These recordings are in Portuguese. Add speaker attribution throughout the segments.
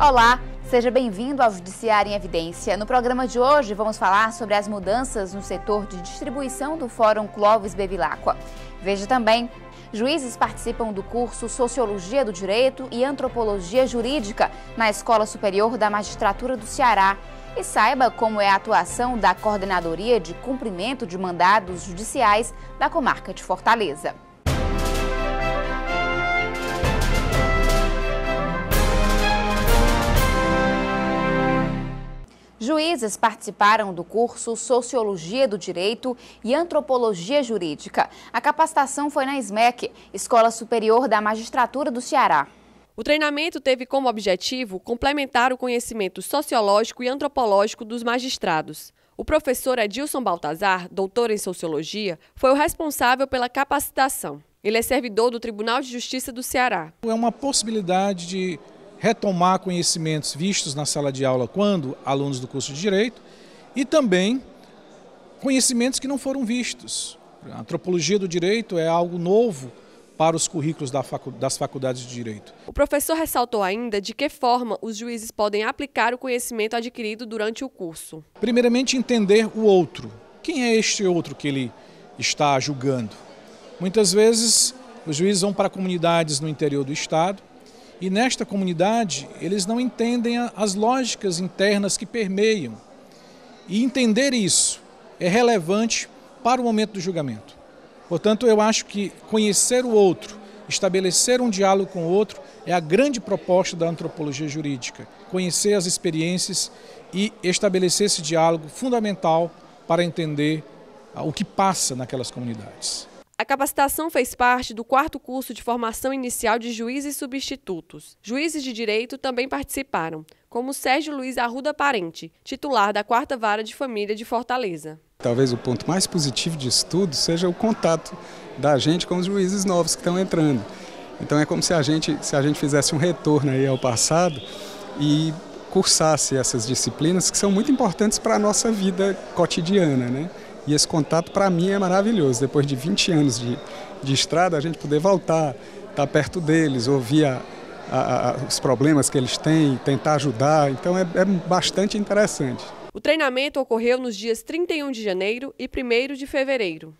Speaker 1: Olá, seja bem-vindo ao Judiciário em Evidência. No programa de hoje vamos falar sobre as mudanças no setor de distribuição do Fórum Clóvis Bevilacqua. Veja também, juízes participam do curso Sociologia do Direito e Antropologia Jurídica na Escola Superior da Magistratura do Ceará. E saiba como é a atuação da Coordenadoria de Cumprimento de Mandados Judiciais da Comarca de Fortaleza. Juízes participaram do curso Sociologia do Direito e Antropologia Jurídica. A capacitação foi na SMEC, Escola
Speaker 2: Superior da Magistratura do Ceará. O treinamento teve como objetivo complementar o conhecimento sociológico e antropológico dos magistrados. O professor Edilson Baltazar, doutor em sociologia, foi o responsável pela capacitação. Ele é servidor do Tribunal de Justiça do Ceará.
Speaker 3: É uma possibilidade de retomar conhecimentos vistos na sala de aula quando alunos do curso de Direito e também conhecimentos que não foram vistos. A antropologia do direito é algo novo para os currículos das faculdades de direito.
Speaker 2: O professor ressaltou ainda de que forma os juízes podem aplicar o conhecimento adquirido durante o curso.
Speaker 3: Primeiramente, entender o outro. Quem é este outro que ele está julgando? Muitas vezes, os juízes vão para comunidades no interior do estado e nesta comunidade, eles não entendem as lógicas internas que permeiam. E entender isso é relevante para o momento do julgamento. Portanto, eu acho que conhecer o outro, estabelecer um diálogo com o outro, é a grande proposta da antropologia jurídica. Conhecer as experiências e estabelecer esse diálogo fundamental para entender o que passa naquelas comunidades.
Speaker 2: A capacitação fez parte do quarto curso de formação inicial de juízes substitutos. Juízes de direito também participaram, como Sérgio Luiz Arruda Parente, titular da quarta vara de família de Fortaleza.
Speaker 3: Talvez o ponto mais positivo de estudo seja o contato da gente com os juízes novos que estão entrando. Então é como se a gente, se a gente fizesse um retorno aí ao passado e cursasse essas disciplinas que são muito importantes para a nossa vida cotidiana, né? E esse contato, para mim, é maravilhoso. Depois de 20 anos de, de estrada, a gente poder voltar, estar tá perto deles, ouvir a, a, a, os problemas que eles têm, tentar ajudar. Então, é, é bastante interessante.
Speaker 2: O treinamento ocorreu nos dias 31 de janeiro e 1 de fevereiro.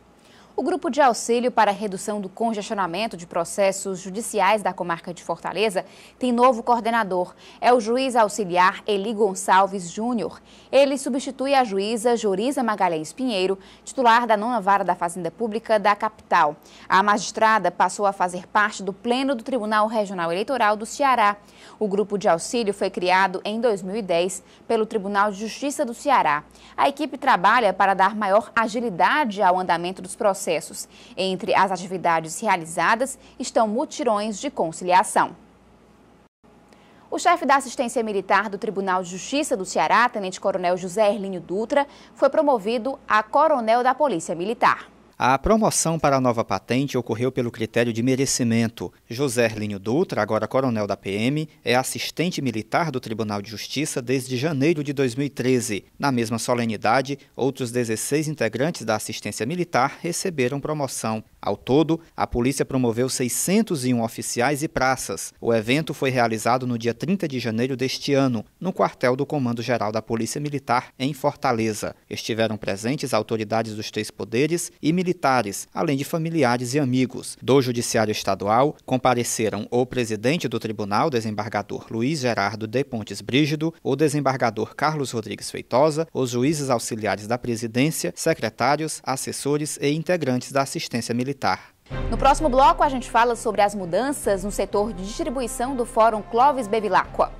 Speaker 2: O grupo de auxílio para a redução do congestionamento de
Speaker 1: processos judiciais da comarca de Fortaleza tem novo coordenador. É o juiz auxiliar Eli Gonçalves Júnior. Ele substitui a juíza Joriza Magalhães Pinheiro, titular da nona vara da Fazenda Pública da capital. A magistrada passou a fazer parte do Pleno do Tribunal Regional Eleitoral do Ceará. O grupo de auxílio foi criado em 2010 pelo Tribunal de Justiça do Ceará. A equipe trabalha para dar maior agilidade ao andamento dos processos processos. Entre as atividades realizadas estão mutirões de conciliação. O chefe da assistência militar do Tribunal de Justiça do Ceará, Tenente Coronel José Erlínio Dutra, foi promovido a Coronel da Polícia Militar.
Speaker 3: A promoção para a nova patente ocorreu pelo critério de merecimento. José Erlinho Dutra, agora coronel da PM, é assistente militar do Tribunal de Justiça desde janeiro de 2013. Na mesma solenidade, outros 16 integrantes da assistência militar receberam promoção. Ao todo, a polícia promoveu 601 oficiais e praças. O evento foi realizado no dia 30 de janeiro deste ano, no quartel do Comando Geral da Polícia Militar, em Fortaleza. Estiveram presentes autoridades dos três poderes e militares militares, além de familiares e amigos. Do Judiciário Estadual, compareceram o presidente do tribunal, desembargador Luiz Gerardo de Pontes Brígido, o desembargador Carlos Rodrigues Feitosa, os juízes auxiliares da presidência, secretários, assessores e integrantes da assistência militar.
Speaker 1: No próximo bloco, a gente fala sobre as mudanças no setor de distribuição do Fórum Clóvis Bevilacqua.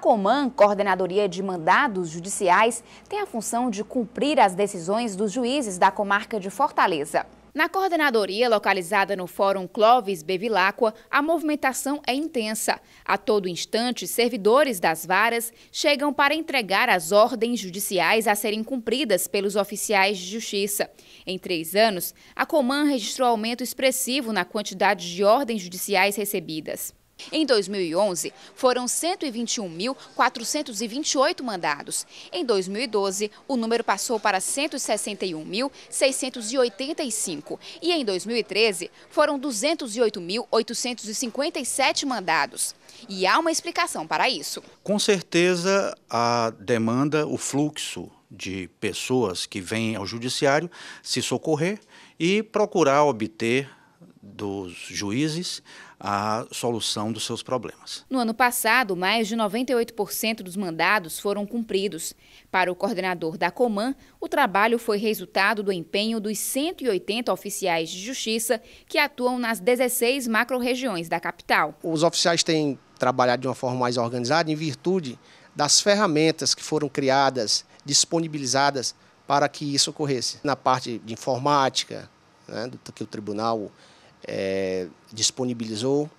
Speaker 1: COMAN, Coordenadoria de Mandados Judiciais, tem a função de cumprir as decisões dos juízes da comarca de Fortaleza. Na coordenadoria localizada no Fórum Clóvis Bevilacqua, a movimentação é intensa. A todo instante, servidores das varas chegam para entregar as ordens judiciais a serem cumpridas pelos oficiais de justiça. Em três anos, a Coman registrou aumento expressivo na quantidade de ordens judiciais recebidas. Em 2011, foram 121.428 mandados. Em 2012, o número passou para 161.685. E em 2013, foram 208.857 mandados. E há uma explicação para isso.
Speaker 3: Com certeza, a demanda, o fluxo de pessoas que vêm ao judiciário se socorrer e procurar obter dos juízes a solução dos seus problemas.
Speaker 1: No ano passado, mais de 98% dos mandados foram cumpridos. Para o coordenador da Coman, o trabalho foi resultado do empenho dos 180 oficiais de justiça que atuam nas 16 macro-regiões da capital.
Speaker 2: Os oficiais têm trabalhado de uma forma mais organizada em virtude das ferramentas que foram criadas, disponibilizadas para que isso ocorresse. Na parte de informática, né, que o tribunal é, disponibilizou.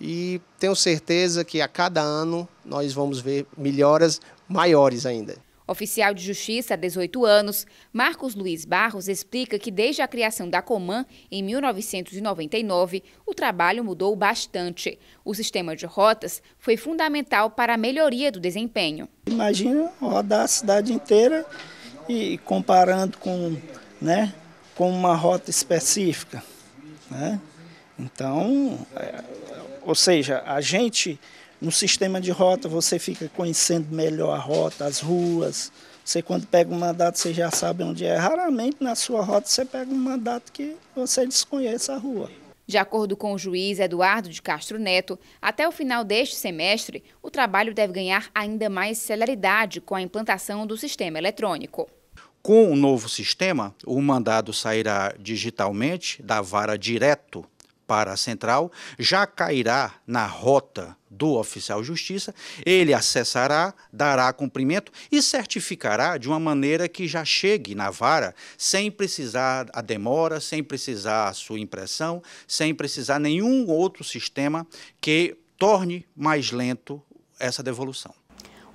Speaker 2: E tenho certeza que a cada ano nós vamos ver melhoras maiores ainda.
Speaker 1: Oficial de Justiça há 18 anos, Marcos Luiz Barros explica que desde a criação da Coman, em 1999, o trabalho mudou bastante. O sistema de rotas foi fundamental para a melhoria do desempenho.
Speaker 3: Imagina rodar a cidade inteira e comparando com, né, com uma rota específica. Né? Então, é, ou seja, a gente, no sistema de rota, você fica conhecendo melhor a rota, as ruas. Você, quando pega um mandato, você já sabe onde é. Raramente na sua rota você pega um mandato que
Speaker 1: você desconhece a rua. De acordo com o juiz Eduardo de Castro Neto, até o final deste semestre, o trabalho deve ganhar ainda mais celeridade com a implantação do sistema eletrônico.
Speaker 3: Com o novo sistema, o mandado sairá digitalmente da vara direto para a central, já cairá na rota do oficial de justiça, ele acessará, dará cumprimento e certificará de uma maneira que já chegue na vara, sem precisar a demora, sem precisar a sua impressão, sem precisar nenhum outro sistema que torne mais lento essa devolução.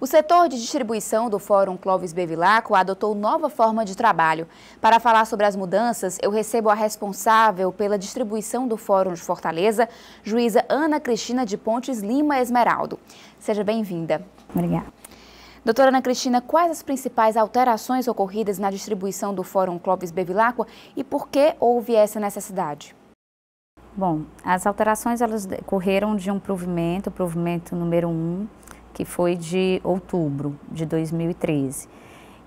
Speaker 1: O setor de distribuição do Fórum Clóvis Bevilacqua adotou nova forma de trabalho. Para falar sobre as mudanças, eu recebo a responsável pela distribuição do Fórum de Fortaleza, juíza Ana Cristina de Pontes Lima Esmeraldo. Seja bem-vinda. Obrigada. Doutora Ana Cristina, quais as principais alterações ocorridas na distribuição do Fórum Clóvis Bevilacqua e por que houve essa necessidade?
Speaker 4: Bom, as alterações elas decorreram de um provimento, o provimento número 1, um, que foi de outubro de 2013.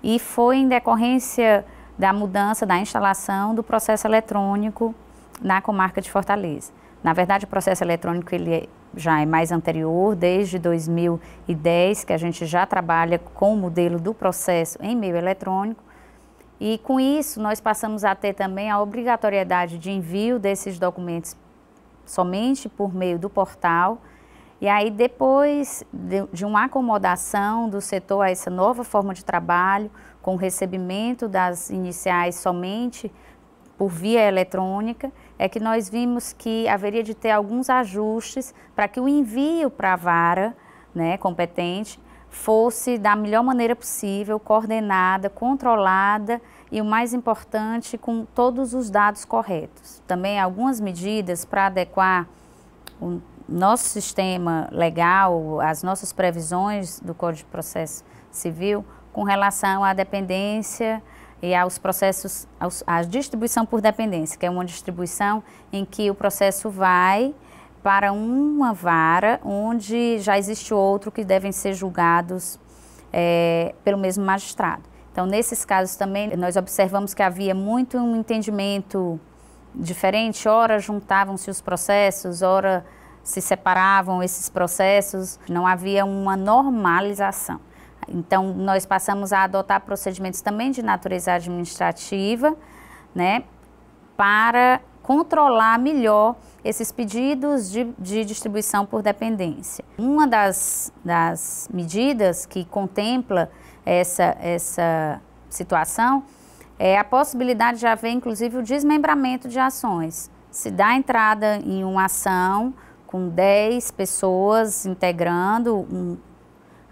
Speaker 4: E foi em decorrência da mudança da instalação do processo eletrônico na comarca de Fortaleza. Na verdade, o processo eletrônico ele é, já é mais anterior, desde 2010, que a gente já trabalha com o modelo do processo em meio eletrônico. E com isso, nós passamos a ter também a obrigatoriedade de envio desses documentos somente por meio do portal e aí, depois de, de uma acomodação do setor a essa nova forma de trabalho, com o recebimento das iniciais somente por via eletrônica, é que nós vimos que haveria de ter alguns ajustes para que o envio para a vara né, competente fosse da melhor maneira possível, coordenada, controlada e o mais importante, com todos os dados corretos. Também algumas medidas para adequar o nosso sistema legal, as nossas previsões do Código de Processo Civil com relação à dependência e aos processos, aos, à distribuição por dependência, que é uma distribuição em que o processo vai para uma vara onde já existe outro que devem ser julgados é, pelo mesmo magistrado. Então, nesses casos também, nós observamos que havia muito um entendimento diferente, ora juntavam-se os processos, ora se separavam esses processos, não havia uma normalização. Então, nós passamos a adotar procedimentos também de natureza administrativa, né, para controlar melhor esses pedidos de, de distribuição por dependência. Uma das, das medidas que contempla essa, essa situação é a possibilidade de haver, inclusive, o desmembramento de ações. Se dá entrada em uma ação, com 10 pessoas integrando um,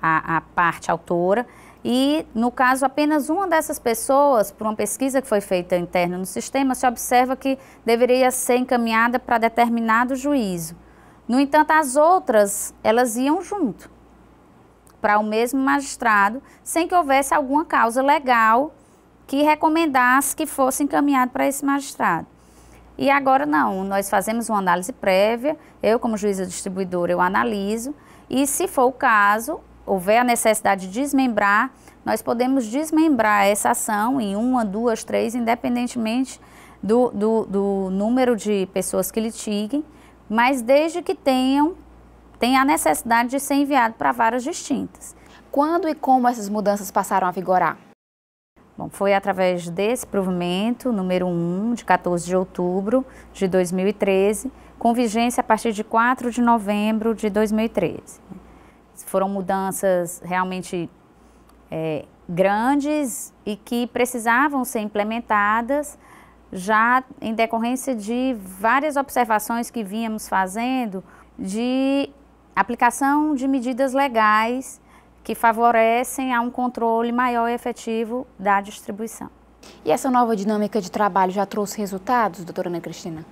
Speaker 4: a, a parte autora. E, no caso, apenas uma dessas pessoas, por uma pesquisa que foi feita interna no sistema, se observa que deveria ser encaminhada para determinado juízo. No entanto, as outras, elas iam junto para o mesmo magistrado, sem que houvesse alguma causa legal que recomendasse que fosse encaminhado para esse magistrado. E agora não, nós fazemos uma análise prévia, eu como juíza distribuidora eu analiso e se for o caso, houver a necessidade de desmembrar, nós podemos desmembrar essa ação em uma, duas, três, independentemente do, do, do número de pessoas que litiguem, mas desde que tenham, tenha a necessidade de ser enviado para varas distintas. Quando e como essas mudanças passaram a vigorar? Bom, foi através desse provimento, número 1, de 14 de outubro de 2013, com vigência a partir de 4 de novembro de 2013. Foram mudanças realmente é, grandes e que precisavam ser implementadas já em decorrência de várias observações que vínhamos fazendo de aplicação de medidas legais que favorecem a um controle maior e efetivo da distribuição.
Speaker 1: E essa nova dinâmica de trabalho já trouxe resultados, doutora
Speaker 4: Ana Cristina?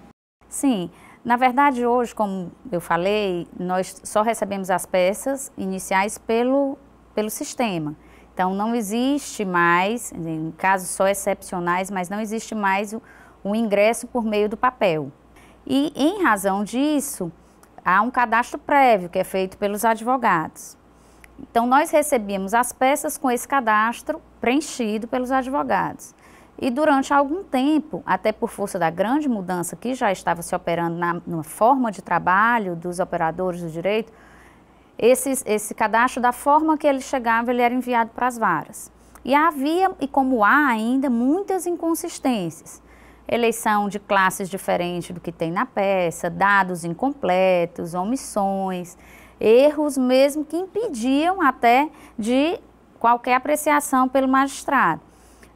Speaker 4: Sim. Na verdade, hoje, como eu falei, nós só recebemos as peças iniciais pelo, pelo sistema. Então, não existe mais, em casos só excepcionais, mas não existe mais o, o ingresso por meio do papel. E, em razão disso, há um cadastro prévio que é feito pelos advogados. Então, nós recebíamos as peças com esse cadastro preenchido pelos advogados. E durante algum tempo, até por força da grande mudança que já estava se operando na, na forma de trabalho dos operadores do direito, esse, esse cadastro, da forma que ele chegava, ele era enviado para as varas. E havia, e como há ainda, muitas inconsistências. Eleição de classes diferentes do que tem na peça, dados incompletos, omissões erros mesmo que impediam até de qualquer apreciação pelo magistrado.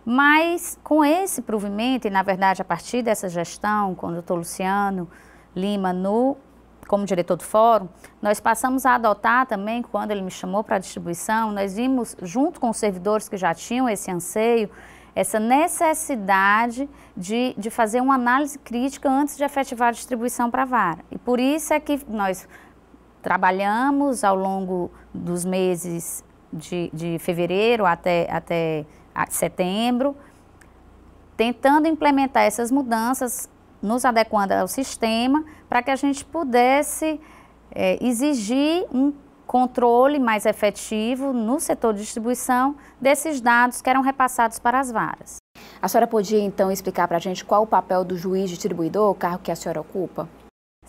Speaker 4: Mas com esse provimento, e na verdade a partir dessa gestão, com o doutor Luciano Lima no, como diretor do fórum, nós passamos a adotar também, quando ele me chamou para a distribuição, nós vimos, junto com os servidores que já tinham esse anseio, essa necessidade de, de fazer uma análise crítica antes de efetivar a distribuição para a vara. E por isso é que nós Trabalhamos ao longo dos meses de, de fevereiro até, até setembro, tentando implementar essas mudanças, nos adequando ao sistema, para que a gente pudesse é, exigir um controle mais efetivo no setor de distribuição desses dados que eram repassados para as varas. A senhora podia então explicar para a gente qual o papel do juiz distribuidor, o cargo que a senhora ocupa?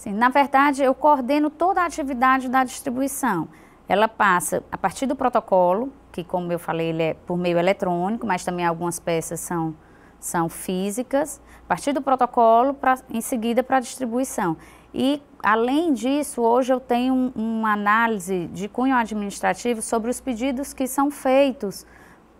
Speaker 4: Sim, na verdade, eu coordeno toda a atividade da distribuição. Ela passa a partir do protocolo, que como eu falei, ele é por meio eletrônico, mas também algumas peças são, são físicas, a partir do protocolo, pra, em seguida para a distribuição. E, além disso, hoje eu tenho um, uma análise de cunho administrativo sobre os pedidos que são feitos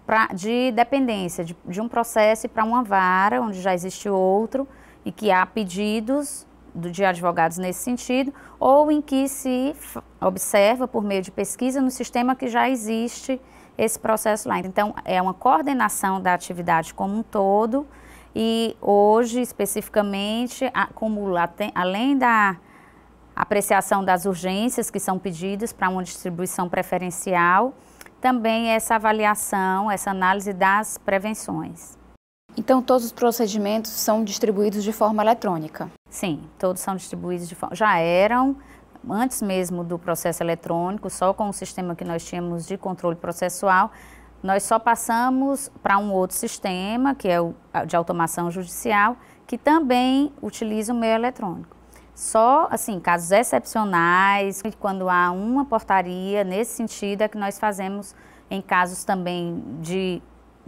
Speaker 4: pra, de dependência, de, de um processo para uma vara, onde já existe outro, e que há pedidos de advogados nesse sentido, ou em que se observa por meio de pesquisa no sistema que já existe esse processo lá. Então, é uma coordenação da atividade como um todo e hoje, especificamente, acumula, além da apreciação das urgências que são pedidas para uma distribuição preferencial, também essa avaliação, essa análise das prevenções.
Speaker 1: Então, todos os procedimentos são distribuídos de forma
Speaker 4: eletrônica? Sim, todos são distribuídos de forma. Já eram, antes mesmo do processo eletrônico, só com o sistema que nós tínhamos de controle processual, nós só passamos para um outro sistema, que é o de automação judicial, que também utiliza o meio eletrônico. Só, assim, casos excepcionais, quando há uma portaria nesse sentido, é que nós fazemos em casos também de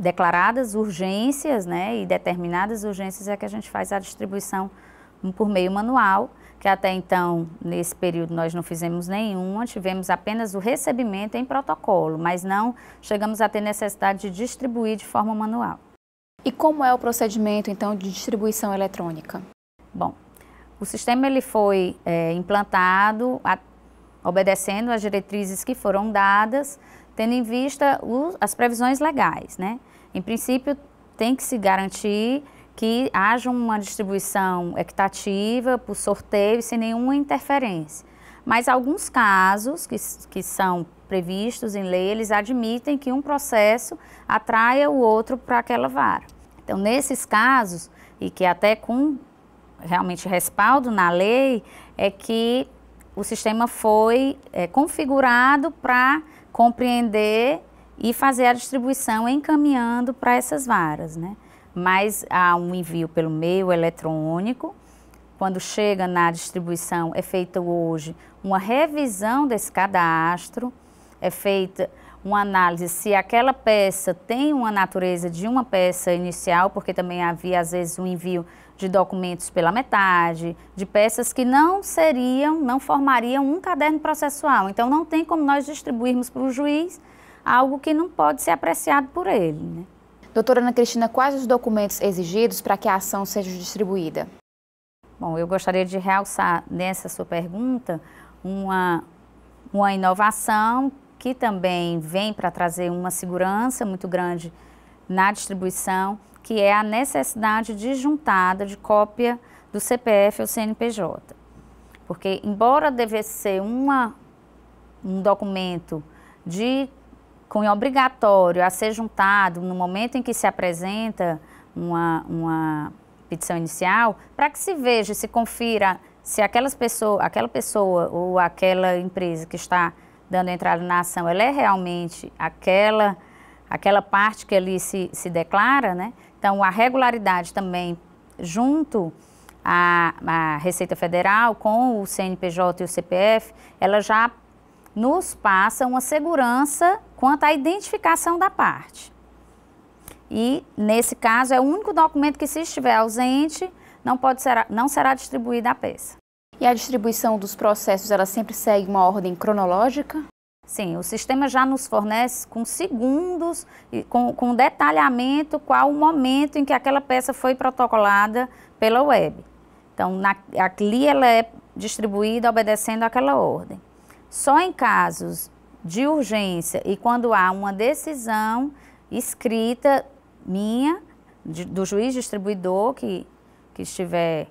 Speaker 4: declaradas urgências, né, e determinadas urgências é que a gente faz a distribuição por meio manual, que até então, nesse período, nós não fizemos nenhuma, tivemos apenas o recebimento em protocolo, mas não chegamos a ter necessidade de distribuir de forma manual.
Speaker 1: E como é o procedimento, então, de distribuição eletrônica?
Speaker 4: Bom, o sistema ele foi é, implantado a, obedecendo às diretrizes que foram dadas, tendo em vista o, as previsões legais, né? Em princípio, tem que se garantir que haja uma distribuição equitativa por sorteio sem nenhuma interferência. Mas alguns casos que, que são previstos em lei, eles admitem que um processo atraia o outro para aquela vara. Então, nesses casos, e que até com realmente respaldo na lei, é que o sistema foi é, configurado para compreender e fazer a distribuição encaminhando para essas varas, né? Mas há um envio pelo meio eletrônico. Quando chega na distribuição, é feita hoje uma revisão desse cadastro, é feita uma análise se aquela peça tem uma natureza de uma peça inicial, porque também havia às vezes um envio de documentos pela metade, de peças que não seriam, não formariam um caderno processual. Então
Speaker 1: não tem como nós distribuirmos para o juiz algo que não pode ser apreciado por ele. Né? Doutora Ana Cristina, quais os documentos exigidos para que a ação seja distribuída?
Speaker 4: Bom, eu gostaria de realçar nessa sua pergunta uma, uma inovação que também vem para trazer uma segurança muito grande na distribuição, que é a necessidade de juntada de cópia do CPF ou CNPJ. Porque, embora devesse ser uma, um documento de cunho obrigatório a ser juntado no momento em que se apresenta uma, uma petição inicial, para que se veja, se confira se aquelas pessoa, aquela pessoa ou aquela empresa que está dando entrada na ação, ela é realmente aquela, aquela parte que ali se, se declara, né? Então, a regularidade também junto à, à Receita Federal com o CNPJ e o CPF, ela já nos passa uma segurança quanto à identificação da parte. E, nesse caso, é o único documento que, se estiver ausente, não, pode ser, não será distribuída a peça. E a distribuição dos processos, ela sempre segue uma ordem cronológica? Sim, o sistema já nos fornece com segundos, com, com detalhamento, qual o momento em que aquela peça foi protocolada pela web. Então, na, ali ela é distribuída obedecendo aquela ordem. Só em casos de urgência e quando há uma decisão escrita minha, de, do juiz distribuidor que, que estiver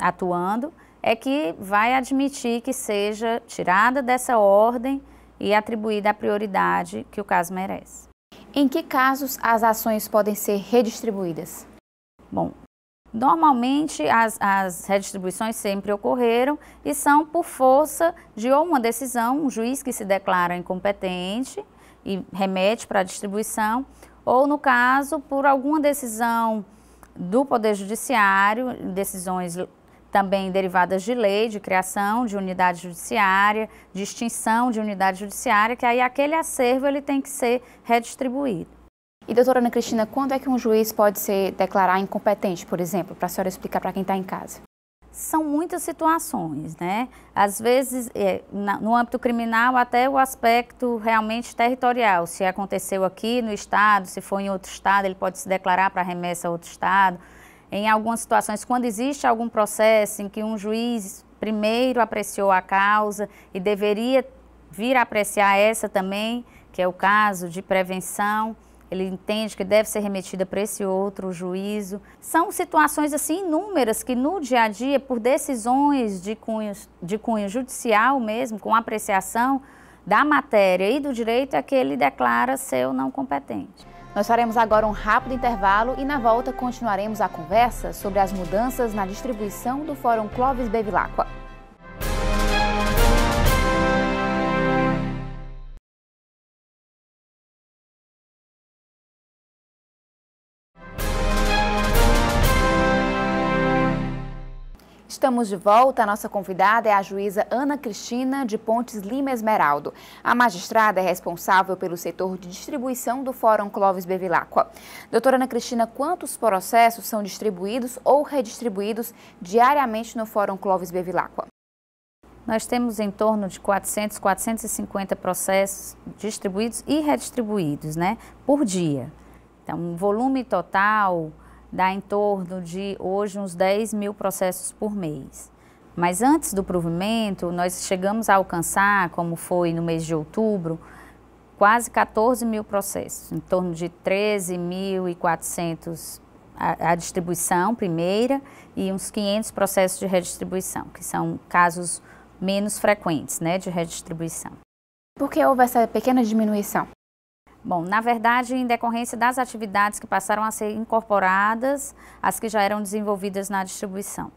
Speaker 4: atuando, é que vai admitir que seja tirada dessa ordem e atribuída a prioridade que o caso merece.
Speaker 1: Em que casos as ações podem ser redistribuídas? Bom, Normalmente as,
Speaker 4: as, redistribuições sempre ocorreram e são por força de ou uma decisão, um juiz que se declara incompetente e remete para a distribuição, ou no caso, por alguma decisão do Poder Judiciário, decisões também derivadas de lei, de criação de unidade judiciária, de extinção
Speaker 1: de unidade judiciária, que aí aquele acervo ele tem que ser redistribuído. E doutora Ana Cristina, quando é que um juiz pode se declarar incompetente, por exemplo, para a senhora explicar para quem está em casa?
Speaker 4: São muitas situações, né? Às vezes, é, no âmbito criminal, até o aspecto realmente territorial. Se aconteceu aqui no Estado, se foi em outro Estado, ele pode se declarar para remessa a outro Estado. Em algumas situações, quando existe algum processo em que um juiz primeiro apreciou a causa e deveria vir apreciar essa também, que é o caso de prevenção, ele entende que deve ser remetida para esse outro juízo. São situações assim inúmeras que no dia a dia, por decisões de cunho, de cunho judicial mesmo, com apreciação da matéria e do direito, é que ele declara seu não competente. Nós faremos
Speaker 1: agora um rápido intervalo e na volta continuaremos a conversa sobre as mudanças na distribuição do Fórum Clóvis Bevilacqua. Estamos de volta. A nossa convidada é a juíza Ana Cristina de Pontes Lima Esmeraldo. A magistrada é responsável pelo setor de distribuição do Fórum Clóvis Bevilacqua. Doutora Ana Cristina, quantos processos são distribuídos ou redistribuídos diariamente no Fórum Clóvis Bevilacqua? Nós temos em torno de 400,
Speaker 4: 450 processos distribuídos e redistribuídos, né, por dia. Então, um volume total dá em torno de hoje uns 10 mil processos por mês. Mas antes do provimento, nós chegamos a alcançar, como foi no mês de outubro, quase 14 mil processos, em torno de 13.400 a, a distribuição primeira e uns 500 processos de redistribuição, que são casos menos frequentes né, de redistribuição. Por que houve essa pequena diminuição? Bom, na verdade, em decorrência das atividades que passaram a ser incorporadas, as que já eram desenvolvidas na distribuição.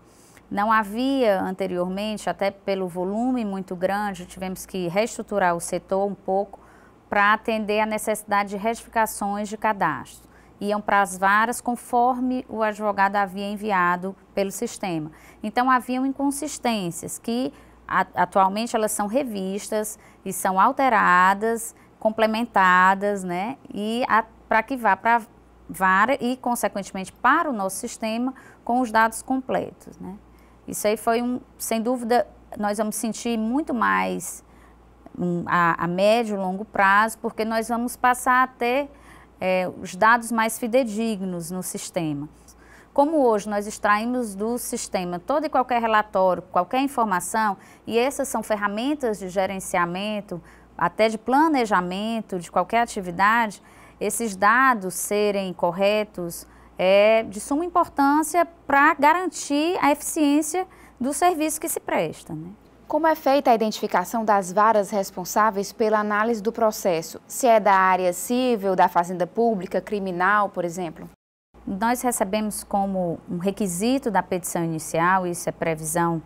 Speaker 4: Não havia anteriormente, até pelo volume muito grande, tivemos que reestruturar o setor um pouco para atender a necessidade de retificações de cadastro. Iam para as varas conforme o advogado havia enviado pelo sistema. Então, haviam inconsistências que atualmente elas são revistas e são alteradas complementadas, né? E para que vá para vara e, consequentemente, para o nosso sistema com os dados completos, né? Isso aí foi um, sem dúvida, nós vamos sentir muito mais um, a, a médio e longo prazo, porque nós vamos passar a ter é, os dados mais fidedignos no sistema. Como hoje nós extraímos do sistema todo e qualquer relatório, qualquer informação, e essas são ferramentas de gerenciamento até de planejamento, de qualquer atividade, esses dados serem corretos é de suma importância para garantir a
Speaker 1: eficiência do serviço que se presta. Né? Como é feita a identificação das varas responsáveis pela análise do processo? Se é da área civil, da fazenda pública, criminal, por exemplo?
Speaker 4: Nós recebemos como um requisito da petição inicial, isso é previsão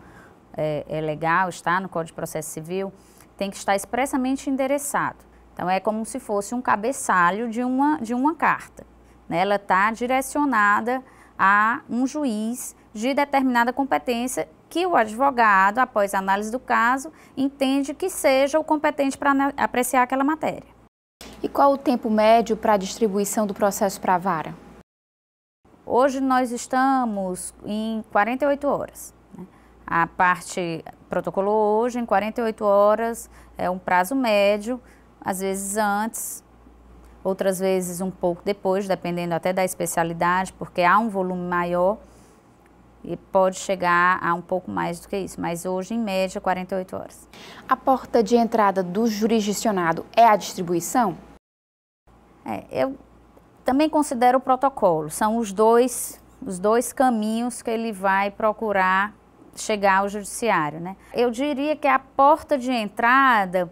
Speaker 4: é, é legal, está no Código de Processo Civil, tem que estar expressamente endereçado. Então, é como se fosse um cabeçalho de uma, de uma carta. Né? Ela está direcionada a um juiz de determinada competência que o advogado, após a análise do caso, entende que seja o competente para apreciar aquela matéria.
Speaker 1: E qual o tempo médio para a distribuição do processo para a vara? Hoje nós estamos em 48 horas.
Speaker 4: A parte protocolou hoje, em 48 horas, é um prazo médio, às vezes antes, outras vezes um pouco depois, dependendo até da especialidade, porque há um volume maior e pode chegar a um pouco mais do que isso, mas hoje, em média, 48 horas. A porta de entrada do jurisdicionado é a distribuição? É, eu também considero o protocolo, são os dois, os dois caminhos que ele vai procurar chegar ao judiciário. Né? Eu diria que é a porta de entrada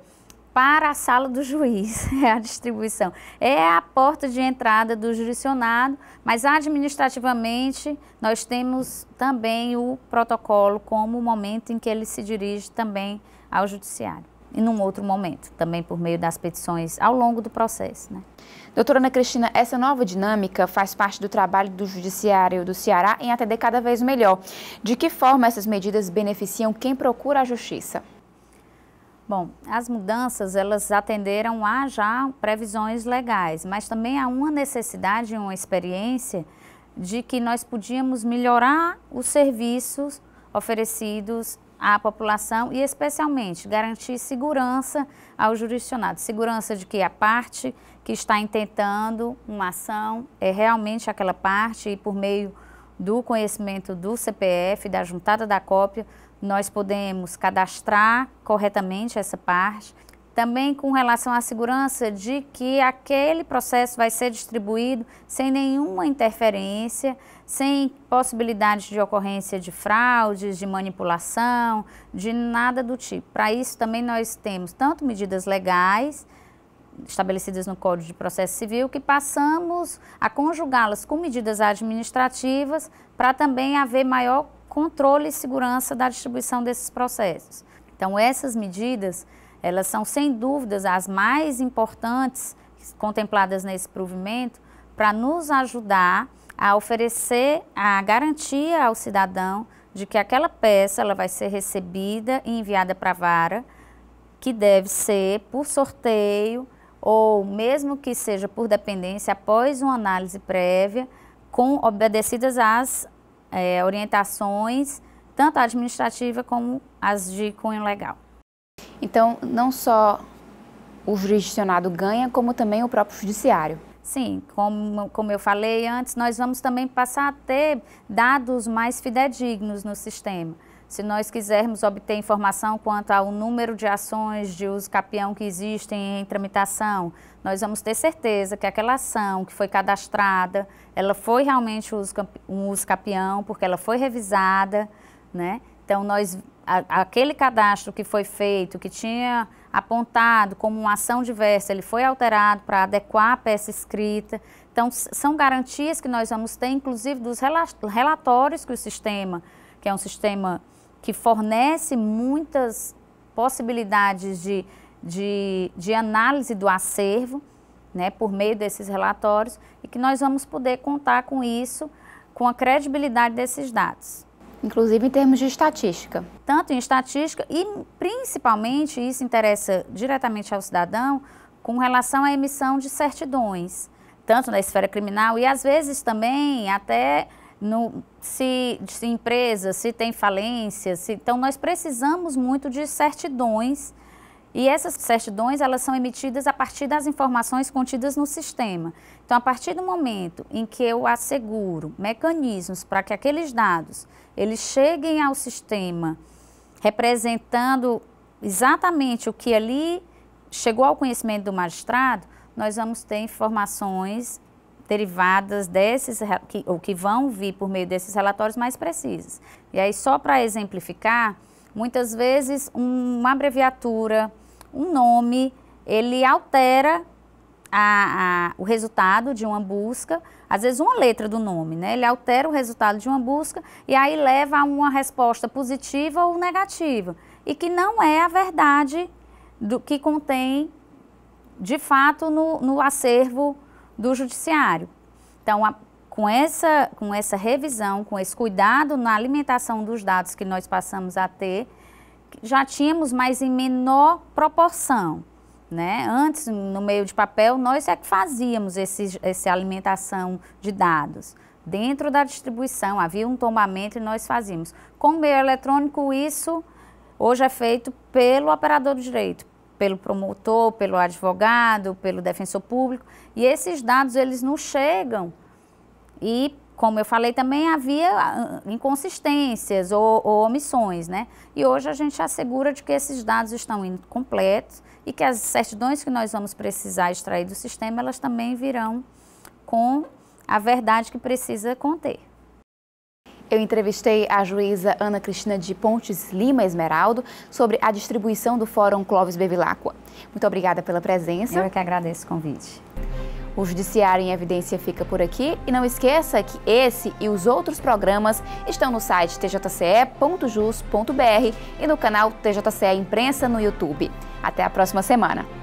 Speaker 4: para a sala do juiz, é a distribuição. É a porta de entrada do jurisdicionado, mas administrativamente nós temos também o protocolo como o momento em que ele se dirige também ao judiciário em um outro momento,
Speaker 1: também por meio das petições ao longo do processo. Né? Doutora Ana Cristina, essa nova dinâmica faz parte do trabalho do Judiciário do Ceará em atender cada vez melhor. De que forma essas medidas beneficiam quem procura a justiça? Bom, as mudanças
Speaker 4: elas atenderam a já previsões legais, mas também há uma necessidade, uma experiência de que nós podíamos melhorar os serviços oferecidos à população e, especialmente, garantir segurança ao jurisdicionado. Segurança de que a parte que está intentando uma ação é realmente aquela parte e, por meio do conhecimento do CPF, da juntada da cópia, nós podemos cadastrar corretamente essa parte. Também com relação à segurança de que aquele processo vai ser distribuído sem nenhuma interferência sem possibilidade de ocorrência de fraudes, de manipulação, de nada do tipo. Para isso também nós temos tanto medidas legais estabelecidas no Código de Processo Civil que passamos a conjugá-las com medidas administrativas para também haver maior controle e segurança da distribuição desses processos. Então essas medidas, elas são sem dúvidas as mais importantes contempladas nesse provimento para nos ajudar a oferecer a garantia ao cidadão de que aquela peça ela vai ser recebida e enviada para a vara, que deve ser por sorteio ou mesmo que seja por dependência, após uma análise prévia, com obedecidas às é, orientações, tanto administrativa como as de cunho legal.
Speaker 1: Então, não só o jurisdicionado ganha, como também o próprio judiciário. Sim, como, como
Speaker 4: eu falei antes, nós vamos também passar a ter dados mais fidedignos no sistema. Se nós quisermos obter informação quanto ao número de ações de uso capião que existem em tramitação, nós vamos ter certeza que aquela ação que foi cadastrada, ela foi realmente um uso capião, porque ela foi revisada, né? Então, nós, a, aquele cadastro que foi feito, que tinha apontado como uma ação diversa, ele foi alterado para adequar a peça escrita. Então, são garantias que nós vamos ter, inclusive dos relatórios que o sistema, que é um sistema que fornece muitas possibilidades de, de, de análise do acervo, né, por meio desses relatórios, e que nós vamos poder contar com isso, com a credibilidade desses dados
Speaker 1: inclusive em termos de estatística.
Speaker 4: Tanto em estatística e principalmente isso interessa diretamente ao cidadão com relação à emissão de certidões, tanto na esfera criminal e às vezes também até no, se, se empresa, se tem falência, então nós precisamos muito de certidões e essas certidões, elas são emitidas a partir das informações contidas no sistema. Então, a partir do momento em que eu asseguro mecanismos para que aqueles dados, eles cheguem ao sistema representando exatamente o que ali chegou ao conhecimento do magistrado, nós vamos ter informações derivadas desses, que, ou que vão vir por meio desses relatórios mais precisos E aí, só para exemplificar, muitas vezes um, uma abreviatura um nome, ele altera a, a, o resultado de uma busca, às vezes uma letra do nome, né? Ele altera o resultado de uma busca e aí leva a uma resposta positiva ou negativa, e que não é a verdade do que contém de fato no, no acervo do judiciário. Então, a, com, essa, com essa revisão, com esse cuidado na alimentação dos dados que nós passamos a ter, já tínhamos, mas em menor proporção. Né? Antes, no meio de papel, nós é que fazíamos esse, essa alimentação de dados. Dentro da distribuição havia um tombamento e nós fazíamos. Com o meio eletrônico, isso hoje é feito pelo operador de direito, pelo promotor, pelo advogado, pelo defensor público. E esses dados, eles nos chegam e como eu falei, também havia ah, inconsistências ou, ou, omissões, né? E hoje a gente assegura de que esses dados estão incompletos e que as certidões que nós vamos precisar extrair do sistema, elas também virão com
Speaker 1: a verdade que precisa conter. Eu entrevistei a juíza Ana Cristina de Pontes Lima Esmeraldo sobre a distribuição do Fórum Clóvis Bevilacqua. Muito obrigada pela presença. Eu é que agradeço o convite. O Judiciário em Evidência fica por aqui e não esqueça que esse e os outros programas estão no site tjce.jus.br e no canal TJCE Imprensa no YouTube. Até a próxima semana!